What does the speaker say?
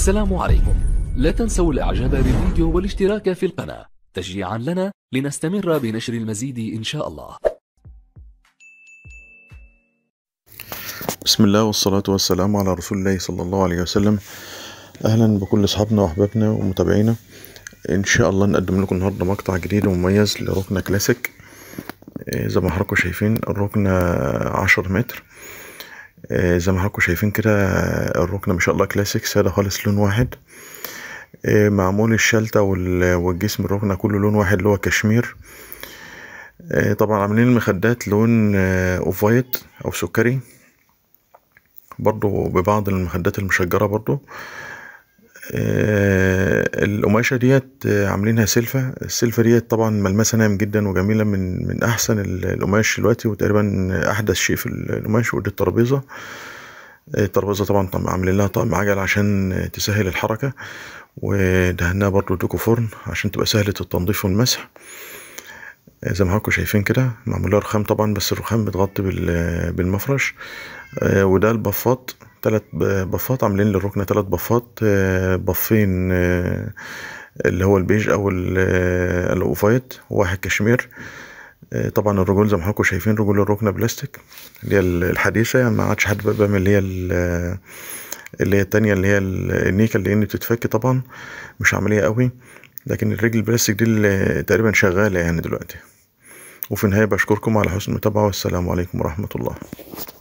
السلام عليكم لا تنسوا الاعجاب بالفيديو والاشتراك في القناة تشجيعا لنا لنستمر بنشر المزيد ان شاء الله بسم الله والصلاة والسلام على رسول الله صلى الله عليه وسلم اهلا بكل اصحابنا واحبابنا ومتابعينا ان شاء الله نقدم لكم النهارده مقطع جديد ومميز لركنة كلاسيك إيه، زي ما حضراتكم شايفين الركنة عشر متر آه، زي ما حضراتكم شايفين كده آه، الركن ما شاء الله كلاسيك سادة خالص لون واحد آه، معمول الشلتة والجسم الركنة كله لون واحد اللي هو كشمير طبعا عاملين المخدات لون اوف وايت او سكري برضو ببعض المخدات المشجرة برضو آه، القماشه ديت آه، عاملينها سلفه السلفه ديت طبعا ملمسها ناعم جدا وجميله من من احسن القماش دلوقتي وتقريبا احدث شيء في القماش ودي الترابيزه آه، الترابيزه طبعا طبعا عاملين لها طقم عجل عشان تسهل الحركه ودهناها برضو دوكو فرن عشان تبقى سهله التنظيف والمسح زي ما حضراتكم شايفين كده معمول لها رخام طبعا بس الرخام بتغطي بالمفرش وده البفاط تلات بفات عاملين للركن تلات بفات آه، بفين آه، اللي هو البيج او آه، الاوفايت وواحد كشمير طبعا الرجول زي ما حضراتكم شايفين رجول الركنة بلاستيك اللي هي الحديثة يعني ما عادش حد بقى من اللي هي اللي هي التانية اللي هي النيكل لأن بتتفك طبعا مش عملية قوي لكن الرجل البلاستيك دي اللي تقريبا شغالة يعني دلوقتي وفي النهاية بشكركم على حسن المتابعة والسلام عليكم ورحمة الله